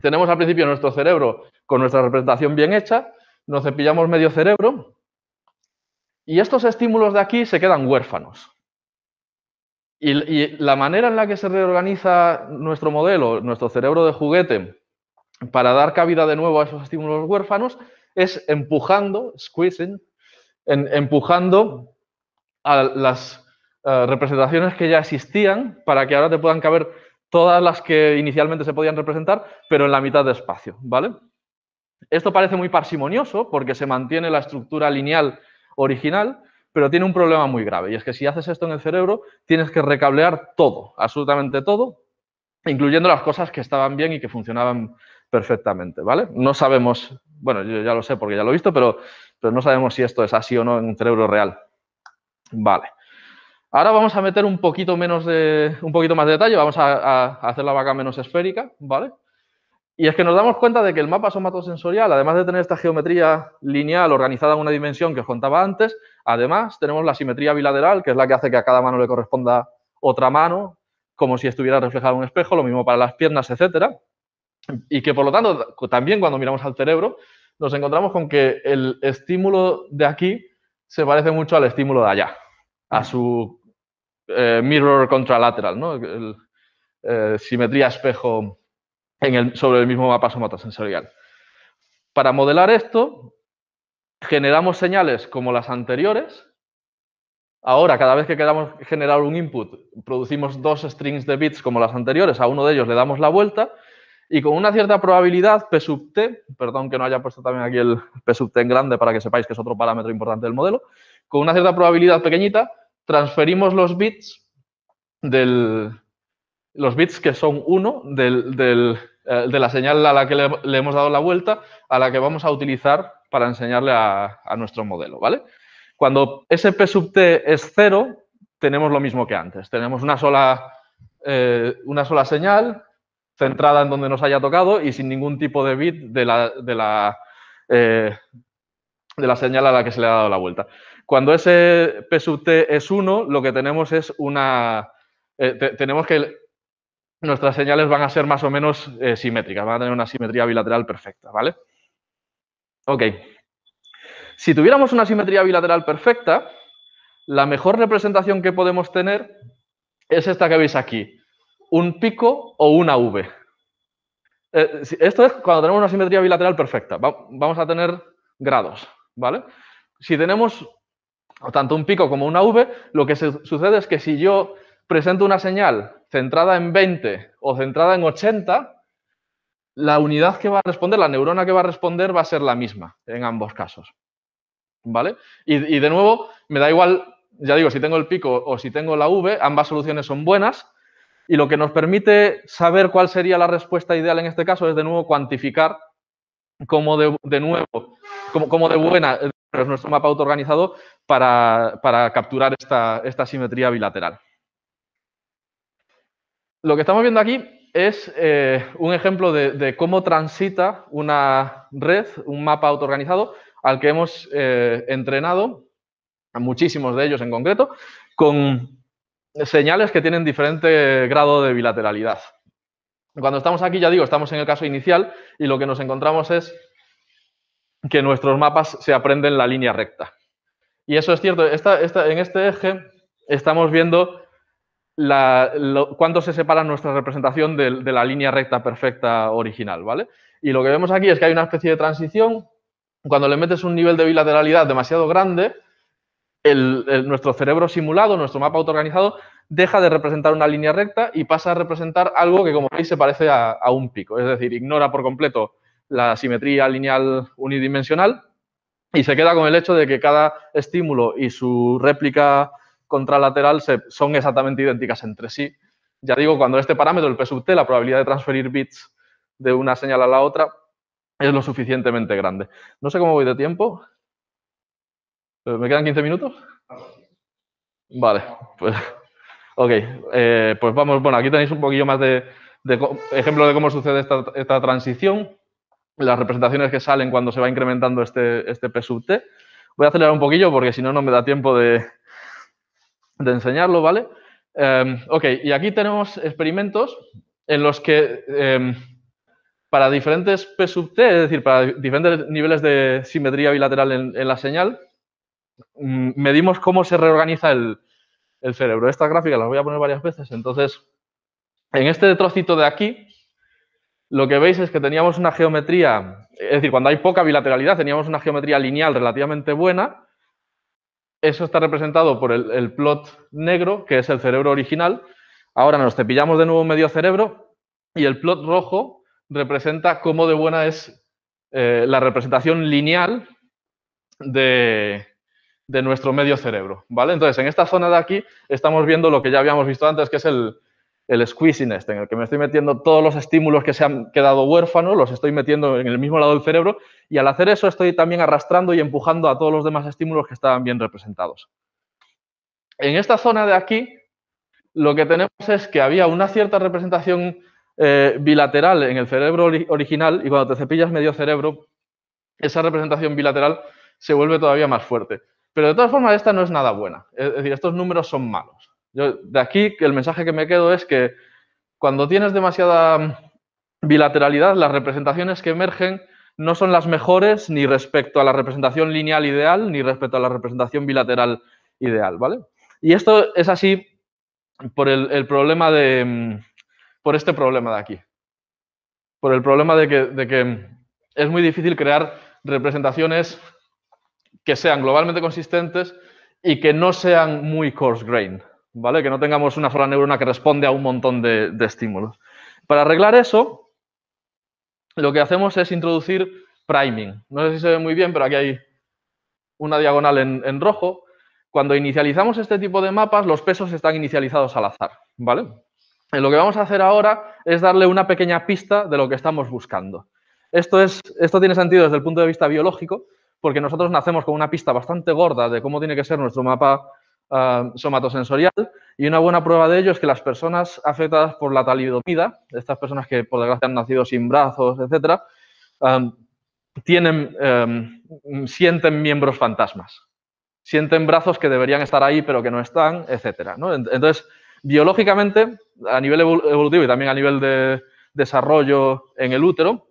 tenemos al principio nuestro cerebro con nuestra representación bien hecha, nos cepillamos medio cerebro y estos estímulos de aquí se quedan huérfanos. Y, la manera en la que se reorganiza nuestro modelo, nuestro cerebro de juguete, para dar cabida de nuevo a esos estímulos huérfanos, es empujando, squeezing, empujando a las eh, representaciones que ya existían para que ahora te puedan caber todas las que inicialmente se podían representar, pero en la mitad de espacio, ¿vale? Esto parece muy parsimonioso porque se mantiene la estructura lineal original, pero tiene un problema muy grave. Y es que si haces esto en el cerebro, tienes que recablear todo, absolutamente todo, incluyendo las cosas que estaban bien y que funcionaban perfectamente, ¿vale? No sabemos, bueno, yo ya lo sé porque ya lo he visto, pero, no sabemos si esto es así o no en un cerebro real. Vale. Ahora vamos a meter un poquito menos de, un poquito más de detalle, vamos a hacer la vaca menos esférica, ¿vale? Y es que nos damos cuenta de que el mapa somatosensorial, además de tener esta geometría lineal organizada en una dimensión que os contaba antes, además tenemos la simetría bilateral, que es la que hace que a cada mano le corresponda otra mano, como si estuviera reflejado un espejo, lo mismo para las piernas, etc. Y que por lo tanto, también cuando miramos al cerebro, nos encontramos con que el estímulo de aquí se parece mucho al estímulo de allá, a su eh, mirror contralateral, ¿no? El, eh, simetría espejo en el, sobre el mismo mapa somatosensorial. Para modelar esto, generamos señales como las anteriores. Ahora, cada vez que queramos generar un input, producimos dos strings de bits como las anteriores, a uno de ellos le damos la vuelta y con una cierta probabilidad P sub t, perdón que no haya puesto también aquí el P sub t en grande para que sepáis que es otro parámetro importante del modelo, con una cierta probabilidad pequeñita transferimos los bits del, los bits que son 1 eh, de la señal a la que le, hemos dado la vuelta a la que vamos a utilizar para enseñarle a, nuestro modelo, ¿vale? Cuando ese P sub T es 0, tenemos lo mismo que antes. Tenemos una sola, eh, una sola señal centrada en donde nos haya tocado y sin ningún tipo de bit de la, de la, eh, señal a la que se le ha dado la vuelta. Cuando ese P sub T es 1, lo que tenemos es una... tenemos que nuestras señales van a ser más o menos eh, simétricas, van a tener una simetría bilateral perfecta, ¿vale? Ok. Si tuviéramos una simetría bilateral perfecta, la mejor representación que podemos tener es esta que veis aquí, un pico o una V. Eh, esto es cuando tenemos una simetría bilateral perfecta, vamos a tener grados, ¿vale? Si tenemos tanto un pico como una V, lo que sucede es que si yo presento una señal centrada en 20 o centrada en 80, la unidad que va a responder, la neurona que va a responder va a ser la misma en ambos casos. ¿Vale? Y, de nuevo, me da igual, ya digo, si tengo el pico o si tengo la V, ambas soluciones son buenas. Y lo que nos permite saber cuál sería la respuesta ideal en este caso es de nuevo cuantificar cómo de, nuevo, como de buena es nuestro mapa autoorganizado para, para capturar esta, esta simetría bilateral lo que estamos viendo aquí es eh, un ejemplo de, cómo transita una red, un mapa autoorganizado al que hemos eh, entrenado, a muchísimos de ellos en concreto, con señales que tienen diferente grado de bilateralidad. Cuando estamos aquí, ya digo, estamos en el caso inicial y lo que nos encontramos es que nuestros mapas se aprenden la línea recta. Y eso es cierto, en este eje estamos viendo la, se separa nuestra representación de, la línea recta perfecta original, ¿vale? Y lo que vemos aquí es que hay una especie de transición. Cuando le metes un nivel de bilateralidad demasiado grande, nuestro cerebro simulado, nuestro mapa autoorganizado, deja de representar una línea recta y pasa a representar algo que, como veis, se parece a un pico. Es decir, ignora por completo la simetría lineal unidimensional y se queda con el hecho de que cada estímulo y su réplica contralateral son exactamente idénticas entre sí. Ya digo, cuando este parámetro, el P sub T, la probabilidad de transferir bits de una señal a la otra, es lo suficientemente grande. No sé cómo voy de tiempo. Eh, ¿Me quedan 15 minutos? Vale, pues, *laughs* Ok, eh, pues vamos, bueno, aquí tenéis un poquillo más de, ejemplo de cómo sucede esta, transición, las representaciones que salen cuando se va incrementando este, este P sub T. Voy a acelerar un poquillo porque si no, no me da tiempo de, de enseñarlo, ¿vale? Em, ok, y aquí tenemos experimentos en los que em, para diferentes P sub T, es decir, para diferentes niveles de simetría bilateral en, la señal, mm, medimos cómo se reorganiza el, el, cerebro. Esta gráfica la voy a poner varias veces. Entonces, en este trocito de aquí, lo que veis es que teníamos una geometría, es decir, cuando hay poca bilateralidad, teníamos una geometría lineal relativamente buena, eso está representado por el, plot negro, que es el cerebro original. Ahora nos cepillamos de nuevo medio cerebro y el plot rojo representa cómo de buena es eh, la representación lineal de, de nuestro medio cerebro, ¿vale? Entonces, en esta zona de aquí estamos viendo lo que ya habíamos visto antes, que es el, el squeeziness, este, en el que me estoy metiendo todos los estímulos que se han quedado huérfanos, los estoy metiendo en el mismo lado del cerebro y al hacer eso estoy también arrastrando y empujando a todos los demás estímulos que estaban bien representados. En esta zona de aquí, lo que tenemos es que había una cierta representación eh, bilateral en el cerebro original y cuando te cepillas medio cerebro, esa representación bilateral se vuelve todavía más fuerte. Pero de todas formas, esta no es nada buena. Es decir, estos números son malos. Yo, de aquí el mensaje que me quedo es que cuando tienes demasiada bilateralidad, las representaciones que emergen no son las mejores ni respecto a la representación lineal ideal ni respecto a la representación bilateral ideal, ¿vale? Y esto es así por el, problema de mm, por este problema de aquí. Por el problema de que, de que es muy difícil crear representaciones que sean globalmente consistentes y que no sean muy coarse grain. Que no tengamos una sola neurona que responde a un montón de, estímulos. Para arreglar eso, lo que hacemos es introducir priming. No sé si se ve muy bien, pero aquí hay una diagonal en, rojo. Cuando inicializamos este tipo de mapas, los pesos están inicializados al azar, ¿vale? Eh, lo que vamos a hacer ahora es darle una pequeña pista de lo que estamos buscando. Esto, es, esto tiene sentido desde el punto de vista biológico, porque nosotros nacemos con una pista bastante gorda de cómo tiene que ser nuestro mapa Ah, somatosensorial y una buena prueba de ello es que las personas afectadas por la talidomida, estas personas que por desgracia han nacido sin brazos, etcétera, ah, tienen, em, sienten miembros fantasmas, sienten brazos que deberían estar ahí pero que no están, etcétera. Entonces, biológicamente, a nivel evolutivo y también a nivel de desarrollo en el útero,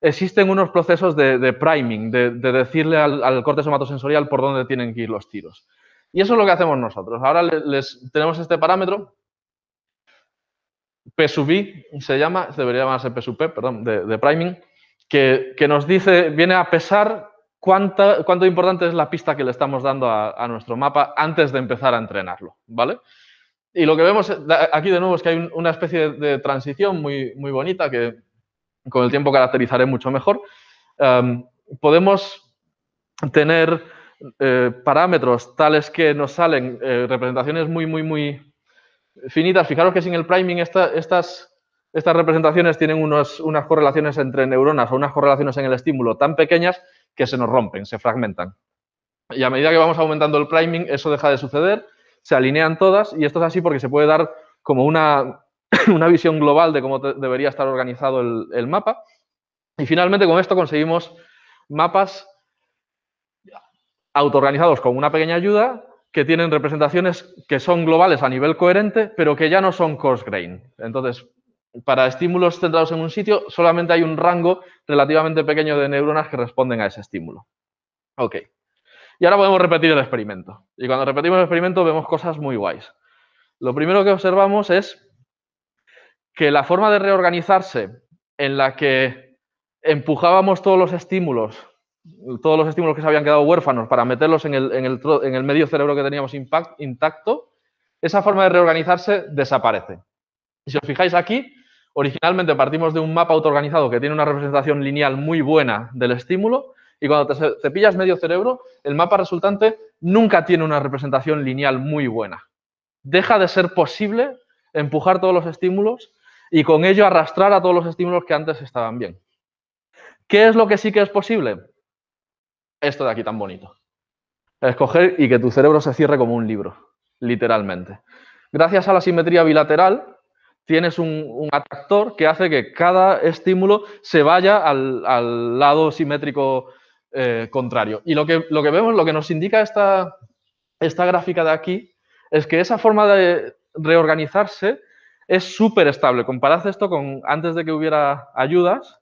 existen unos procesos de, priming, de, decirle al, corte somatosensorial por dónde tienen que ir los tiros. Y eso es lo que hacemos nosotros. Ahora les, tenemos este parámetro, P sub i se llama, debería llamarse P sub p, perdón, de, priming, que, nos dice, viene a pesar cuánta, cuánto importante es la pista que le estamos dando a, nuestro mapa antes de empezar a entrenarlo, ¿vale? Y lo que vemos aquí de nuevo es que hay una especie de, transición muy, muy bonita que con el tiempo caracterizaré mucho mejor. Em, podemos tener eh, parámetros tales que nos salen eh, representaciones muy, muy, muy finitas. Fijaros que sin el priming estas, estas representaciones tienen unas correlaciones entre neuronas o unas correlaciones en el estímulo tan pequeñas que se nos rompen, se fragmentan. Y a medida que vamos aumentando el priming, eso deja de suceder, se alinean todas y esto es así porque se puede dar como una, *clears throat* una visión global de cómo debería estar organizado el, el mapa. Y finalmente con esto conseguimos mapas autoorganizados con una pequeña ayuda que tienen representaciones que son globales a nivel coherente, pero que ya no son coarse-grain. Entonces, para estímulos centrados en un sitio, solamente hay un rango relativamente pequeño de neuronas que responden a ese estímulo. Ok. Y ahora podemos repetir el experimento. Y cuando repetimos el experimento vemos cosas muy guays. Lo primero que observamos es que la forma de reorganizarse en la que empujábamos todos los estímulos todos los estímulos que se habían quedado huérfanos para meterlos en el, medio cerebro que teníamos intacto, esa forma de reorganizarse desaparece. si os fijáis aquí, originalmente partimos de un mapa autoorganizado que tiene una representación lineal muy buena del estímulo y cuando te cepillas medio cerebro, el mapa resultante nunca tiene una representación lineal muy buena. Deja de ser posible empujar todos los estímulos y con ello arrastrar a todos los estímulos que antes estaban bien. ¿Qué es lo que sí que es posible? esto de aquí tan bonito. Escoger y que tu cerebro se cierre como un libro, literalmente. Gracias a la simetría bilateral, tienes un, atractor que hace que cada estímulo se vaya al, lado simétrico eh, contrario. Y lo que, lo que vemos, lo que nos indica esta, esta gráfica de aquí, es que esa forma de reorganizarse es súper estable. Comparad esto con antes de que hubiera ayudas.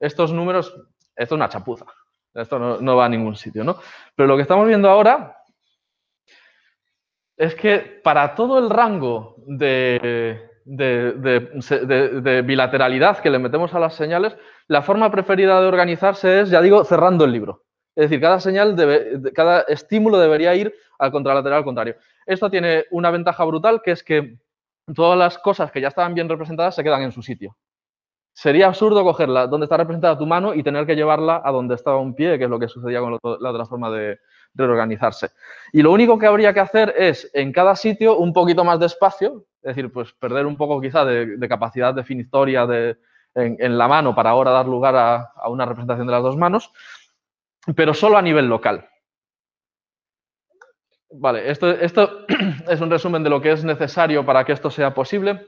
Estos números, esto es una chapuza. Esto no, va a ningún sitio, ¿no? Pero lo que estamos viendo ahora es que para todo el rango de, bilateralidad que le metemos a las señales, la forma preferida de organizarse es, ya digo, cerrando el libro. Es decir, cada señal, cada estímulo debería ir al contralateral contrario. Esto tiene una ventaja brutal que es que todas las cosas que ya estaban bien representadas se quedan en su sitio. Sería absurdo cogerla donde está representada tu mano y tener que llevarla a donde estaba un pie, que es lo que sucedía con la otra forma de, reorganizarse. Y lo único que habría que hacer es en cada sitio un poquito más de espacio, es decir, pues perder un poco quizá de, capacidad definitoria en, la mano para ahora dar lugar a, una representación de las dos manos, pero solo a nivel local. Vale, esto, esto, *clears throat* es un resumen de lo que es necesario para que esto sea posible.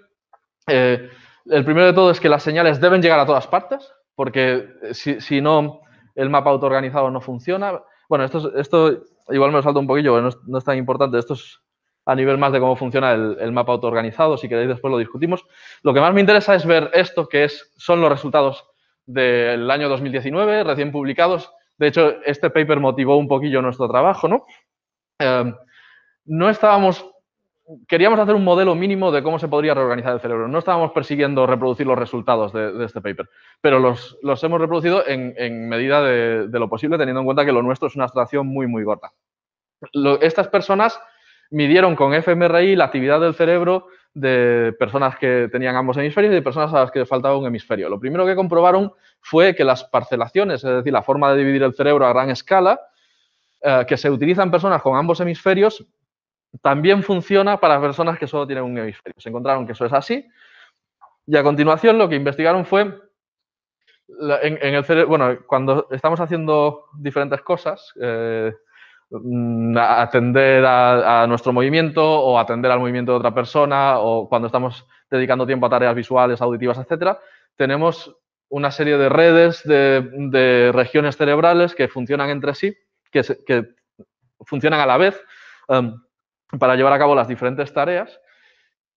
Eh, el primero de todo es que las señales deben llegar a todas partes, porque eh, si, no, el mapa autoorganizado no funciona. Bueno, esto, esto igual me lo salto un poquillo, no es, no es tan importante. Esto es a nivel más de cómo funciona el, mapa autoorganizado. Si queréis, después lo discutimos. Lo que más me interesa es ver esto, que es, son los resultados del año 2019, recién publicados. De hecho, este paper motivó un poquillo nuestro trabajo, ¿no? Eh, no estábamos queríamos hacer un modelo mínimo de cómo se podría reorganizar el cerebro. No estábamos persiguiendo reproducir los resultados de, este paper, pero los, hemos reproducido en, medida de, lo posible, teniendo en cuenta que lo nuestro es una abstracción muy, muy corta. estas personas midieron con fMRI la actividad del cerebro de personas que tenían ambos hemisferios y de personas a las que faltaba un hemisferio. Lo primero que comprobaron fue que las parcelaciones, es decir, la forma de dividir el cerebro a gran escala, eh, que se utilizan personas con ambos hemisferios, también funciona para personas que solo tienen un hemisferio. Se encontraron que eso es así. Y a continuación lo que investigaron fue, en, el bueno, cuando estamos haciendo diferentes cosas, eh, mm, atender a, nuestro movimiento o atender al movimiento de otra persona o cuando estamos dedicando tiempo a tareas visuales, auditivas, etc., tenemos una serie de redes de, regiones cerebrales que funcionan entre sí, que, funcionan a la vez. Em, para llevar a cabo las diferentes tareas.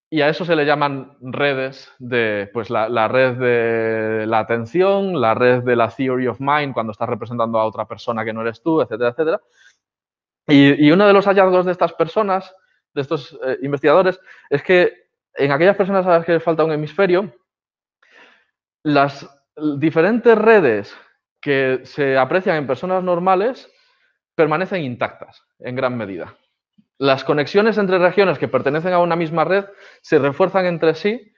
Y a eso se le llaman redes de, pues la, red de la atención, la red de la theory of mind, cuando estás representando a otra persona que no eres tú, etcétera, etcétera. Y, uno de los hallazgos de estas personas, de estos eh, investigadores, es que en aquellas personas a las que les falta un hemisferio, las diferentes redes que se aprecian en personas normales permanecen intactas en gran medida. Las conexiones entre regiones que pertenecen a una misma red se refuerzan entre sí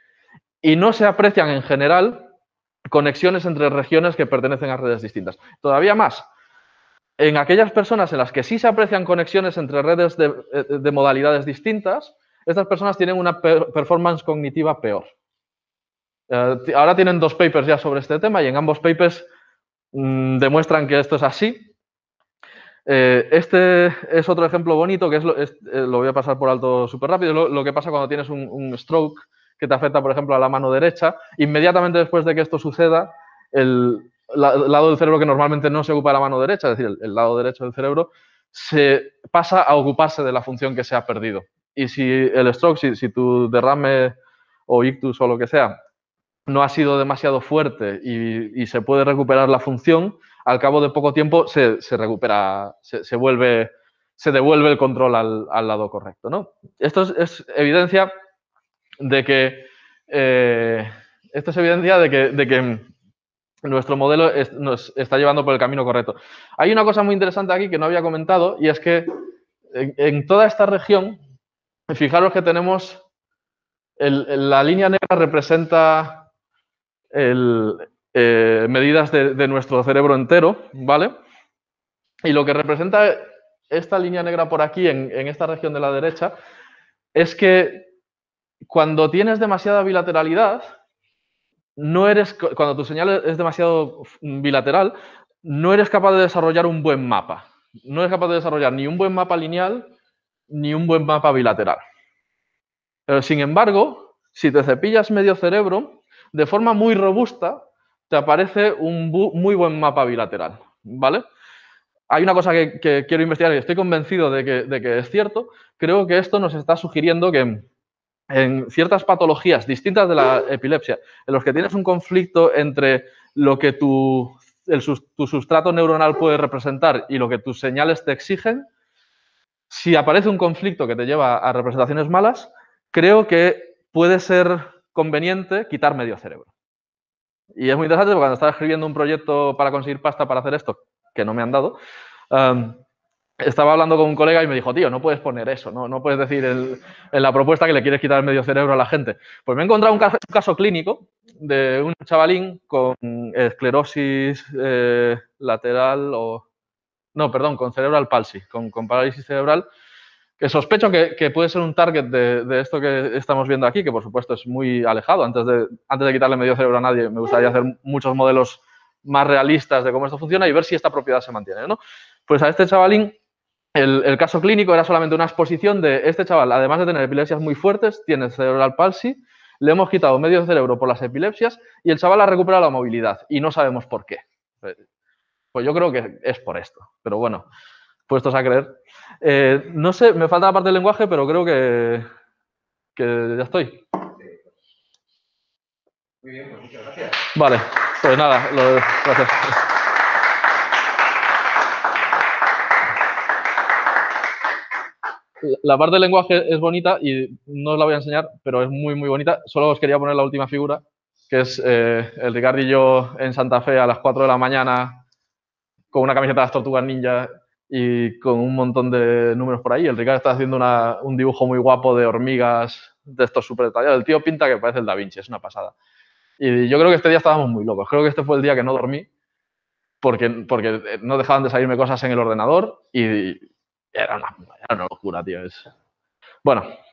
y no se aprecian en general conexiones entre regiones que pertenecen a redes distintas. Todavía más, en aquellas personas en las que sí se aprecian conexiones entre redes de, eh, modalidades distintas, estas personas tienen una performance cognitiva peor. Eh, ahora tienen dos papers ya sobre este tema y en ambos papers mm, demuestran que esto es así eh, este es otro ejemplo bonito que es eh, lo, voy a pasar por alto súper rápido. Lo, que pasa cuando tienes un, stroke que te afecta, por ejemplo, a la mano derecha. Inmediatamente después de que esto suceda, el, lado del cerebro que normalmente no se ocupa de la mano derecha, es decir, el, lado derecho del cerebro, se pasa a ocuparse de la función que se ha perdido. Y si el stroke, si, tu derrame o ictus o lo que sea, no ha sido demasiado fuerte y se puede recuperar la función, al cabo de poco tiempo se, recupera, se, vuelve, se devuelve el control al, lado correcto. ¿no? Esto es, evidencia de que eh, es evidencia de de que nuestro modelo nos está llevando por el camino correcto. Hay una cosa muy interesante aquí que no había comentado y es que en, toda esta región, fijaros que tenemos la línea negra representa el, eh, medidas de, nuestro cerebro entero, ¿vale? Y lo que representa esta línea negra por aquí, en, esta región de la derecha, es que cuando tienes demasiada bilateralidad, no eres, cuando tu señal es demasiado bilateral, no eres capaz de desarrollar un buen mapa. No eres capaz de desarrollar ni un buen mapa lineal ni un buen mapa bilateral. Pero eh, sin embargo, si te cepillas medio cerebro, de forma muy robusta, te aparece un muy buen mapa bilateral, ¿vale? Hay una cosa que, quiero investigar y estoy convencido de que, es cierto. Creo que esto nos está sugiriendo que en, ciertas patologías distintas de la epilepsia, en los que tienes un conflicto entre lo que tu, tu sustrato neuronal puede representar y lo que tus señales te exigen, si aparece un conflicto que te lleva a representaciones malas, creo que puede ser conveniente quitar medio cerebro. Y es muy interesante porque cuando estaba escribiendo un proyecto para conseguir pasta para hacer esto, que no me han dado, estaba hablando con un colega y me dijo, tío, no puedes poner eso, no, no puedes decir en la propuesta que le quieres quitar el medio cerebro a la gente. Pues me he encontrado un caso, clínico de un chavalín con esclerosis eh, lateral o... No, perdón, con cerebral palsy, con, con parálisis cerebral que sospecho que, puede ser un target de, esto que estamos viendo aquí, que por supuesto es muy alejado. Antes de, antes de quitarle medio cerebro a nadie, me gustaría hacer muchos modelos más realistas de cómo esto funciona y ver si esta propiedad se mantiene. ¿no? Pues a este chavalín, el, el caso clínico era solamente una exposición de este chaval, además de tener epilepsias muy fuertes, tiene cerebral palsy, le hemos quitado medio cerebro por las epilepsias y el chaval ha recuperado la movilidad y no sabemos por qué. Eh, pues yo creo que es por esto, pero bueno puestos a creer. Eh, no sé, me falta la parte del lenguaje, pero creo que, que ya estoy. Muy bien, pues muchas gracias. Vale, pues nada, lo, gracias. la parte del lenguaje es bonita y no os la voy a enseñar, pero es muy, muy bonita. Solo os quería poner la última figura, que es eh, el Ricardo en Santa Fe a las 4 de la mañana con una camiseta de las tortugas ninja y con un montón de números por ahí. El Ricardo está haciendo una, un dibujo muy guapo de hormigas de estos súper detallados. El tío pinta que parece el Da Vinci, es una pasada. Y yo creo que este día estábamos muy locos. Creo que este fue el día que no dormí porque, porque no dejaban de salirme cosas en el ordenador y, era, una, era, locura, tío. Es... Bueno,